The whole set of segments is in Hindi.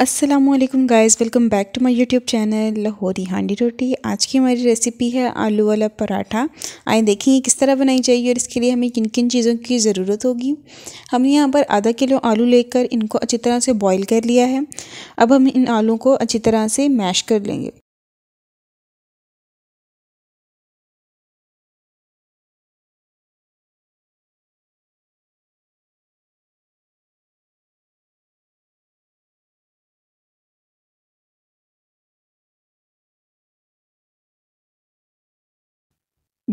Aslam guys welcome back to my YouTube channel लाहौरी हांडी रोटी आज की हमारी रेसिपी है आलू वाला पराठा आए देखेंगे किस तरह बनाई जाएगी और इसके लिए हमें किन किन चीज़ों की ज़रूरत होगी हमने यहाँ पर आधा किलो आलू लेकर इनको अच्छी तरह से बॉईल कर लिया है अब हम इन आलू को अच्छी तरह से मैश कर लेंगे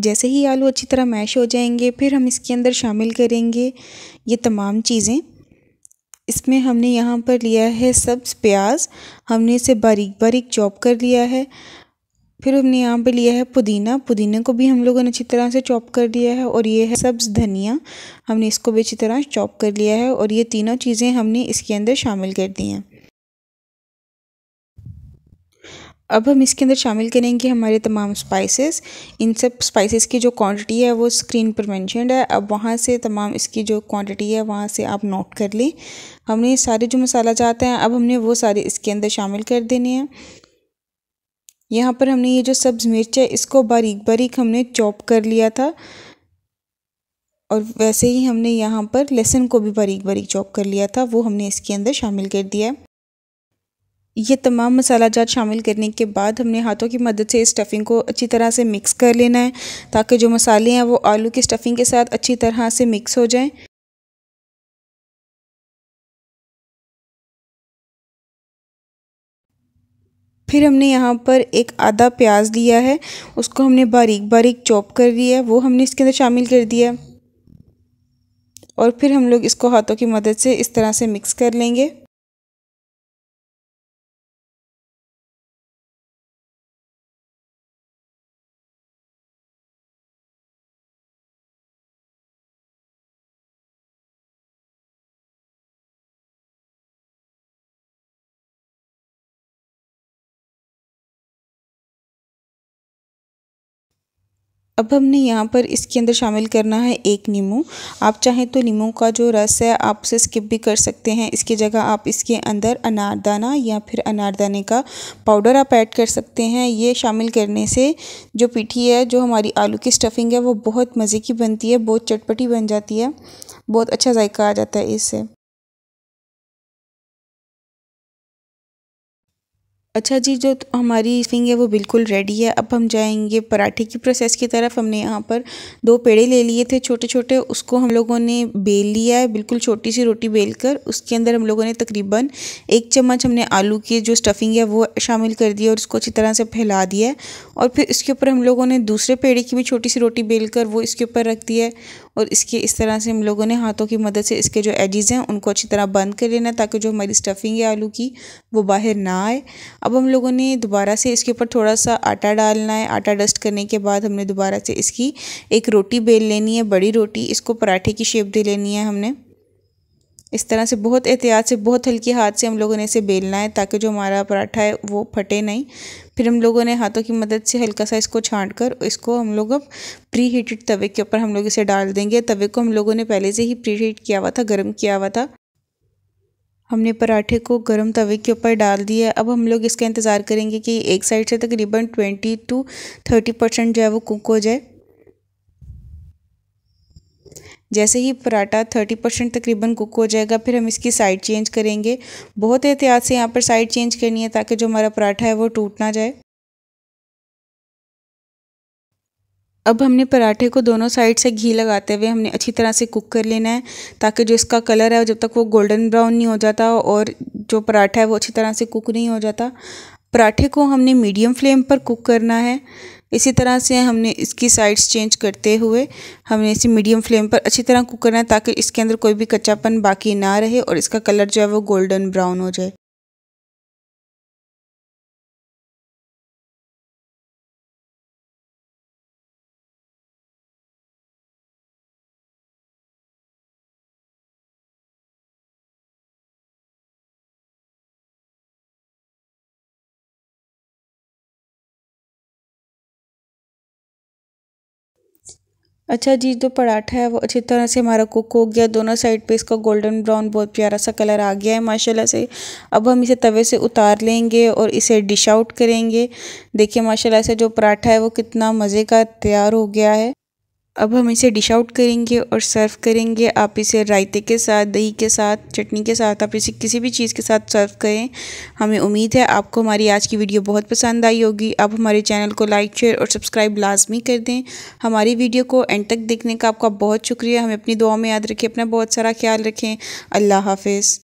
जैसे ही आलू अच्छी तरह मैश हो जाएंगे फिर हम इसके अंदर शामिल करेंगे ये तमाम चीज़ें इसमें हमने यहाँ पर लिया है सब्ज़ प्याज हमने इसे बारीक बारीक चॉप कर लिया है फिर हमने यहाँ पर लिया है पुदीना पुदीने को भी हम लोगों ने अच्छी तरह से चॉप कर लिया है और ये है सब्ज़ धनिया हमने इसको भी अच्छी तरह चॉप कर लिया है और ये तीनों चीज़ें हमने इसके अंदर शामिल कर दी हैं अब हम इसके अंदर शामिल करेंगे हमारे तमाम स्पाइसेस इन सब स्पाइसेस की जो क्वांटिटी है वो स्क्रीन पर मैंशनड है अब वहाँ से तमाम इसकी जो क्वांटिटी है वहाँ से आप नोट कर लें हमने सारे जो मसाला चाहते हैं अब हमने वो सारे इसके अंदर शामिल कर देने हैं यहाँ पर हमने ये जो सब्ज़ मिर्च है इसको बारीक बारीक हमने चॉप कर लिया था और वैसे ही हमने यहाँ पर लहसुन को भी बारीक बारीक चॉप कर लिया था वो हमने इसके अंदर शामिल कर दिया है ये तमाम मसाला जात शामिल करने के बाद हमने हाथों की मदद से स्टफ़िंग को अच्छी तरह से मिक्स कर लेना है ताकि जो मसाले हैं वो आलू की स्टफ़िंग के साथ अच्छी तरह से मिक्स हो जाएं फिर हमने यहाँ पर एक आधा प्याज लिया है उसको हमने बारीक बारीक चॉप कर लिया है वो हमने इसके अंदर शामिल कर दिया और फिर हम लोग इसको हाथों की मदद से इस तरह से मिक्स कर लेंगे अब हमने यहाँ पर इसके अंदर शामिल करना है एक नींबू आप चाहें तो नींबू का जो रस है आप उसे स्किप भी कर सकते हैं इसकी जगह आप इसके अंदर अनारदाना या फिर अनारदाने का पाउडर आप ऐड कर सकते हैं ये शामिल करने से जो पीठी है जो हमारी आलू की स्टफिंग है वो बहुत मज़े की बनती है बहुत चटपटी बन जाती है बहुत अच्छा जायका आ जाता है इससे अच्छा जी जो हमारी फिंग है वो बिल्कुल रेडी है अब हम जाएंगे पराठे की प्रोसेस की तरफ हमने यहाँ पर दो पेड़े ले लिए थे छोटे छोटे उसको हम लोगों ने बेल लिया है बिल्कुल छोटी सी रोटी बेल कर उसके अंदर हम लोगों ने तकरीबन एक चम्मच हमने आलू की जो स्टफिंग है वो शामिल कर दी और उसको अच्छी तरह से फैला दिया और फिर इसके ऊपर हम लोगों ने दूसरे पेड़े की भी छोटी सी रोटी बेल कर वो इसके ऊपर रख दी है और इसके इस तरह से हम लोगों ने हाथों की मदद से इसके जो एजिज़ हैं उनको अच्छी तरह बंद कर लेना ताकि जो हमारी स्टफिंग है आलू की वो बाहर ना आए अब हम लोगों ने दोबारा से इसके ऊपर थोड़ा सा आटा डालना है आटा डस्ट करने के बाद हमने दोबारा से इसकी एक रोटी बेल लेनी है बड़ी रोटी इसको पराठे की शेप दे लेनी है हमने इस तरह से बहुत एहतियात से बहुत हल्के हाथ से हम लोगों ने इसे बेलना है ताकि जो हमारा पराठा है वो फटे नहीं फिर हम लोगों ने हाथों की मदद से हल्का सा इसको छाँट कर इसको हम लोग अब प्री हीटेड तवे के ऊपर हम लोग इसे डाल देंगे तवे को हम लोगों ने पहले से ही प्री हीट किया हुआ था गर्म किया हुआ था हमने पराठे को गर्म तवे के ऊपर डाल दिया अब हम लोग इसका इंतज़ार करेंगे कि एक साइड से तकरीबन ट्वेंटी टू थर्टी परसेंट जो है वो कुक हो जाए जैसे ही पराठा थर्टी परसेंट तकरीबन कुक हो जाएगा फिर हम इसकी साइड चेंज करेंगे बहुत एहतियात से यहाँ पर साइड चेंज करनी है ताकि जो हमारा पराठा है वो टूट ना जाए अब हमने पराठे को दोनों साइड से घी लगाते हुए हमने अच्छी तरह से कुक कर लेना है ताकि जो इसका कलर है जब तक वो गोल्डन ब्राउन नहीं हो जाता और जो पराठा है वो अच्छी तरह से कुक नहीं हो जाता पराठे को हमने मीडियम फ्लेम पर कुक करना है इसी तरह से हमने इसकी साइड्स चेंज करते हुए हमने इसे मीडियम फ्लेम पर अच्छी तरह कुक करना है ताकि इसके अंदर कोई भी कच्चापन बाकी ना रहे और इसका कलर जो है वो गोल्डन ब्राउन हो जाए अच्छा जी जो पराठा है वो अच्छी तरह से हमारा कुक हो गया दोनों साइड पे इसका गोल्डन ब्राउन बहुत प्यारा सा कलर आ गया है माशाल्लाह से अब हम इसे तवे से उतार लेंगे और इसे डिश आउट करेंगे देखिए माशाल्लाह से जो पराठा है वो कितना मज़े का तैयार हो गया है अब हम इसे डिश आउट करेंगे और सर्व करेंगे आप इसे रायते के साथ दही के साथ चटनी के साथ आप इसे किसी भी चीज़ के साथ सर्व करें हमें उम्मीद है आपको हमारी आज की वीडियो बहुत पसंद आई होगी आप हमारे चैनल को लाइक शेयर और सब्सक्राइब लाजमी कर दें हमारी वीडियो को एंड तक देखने का आपका बहुत शुक्रिया हमें अपनी दुआ में याद रखें अपना बहुत सारा ख्याल रखें अल्लाह हाफिज़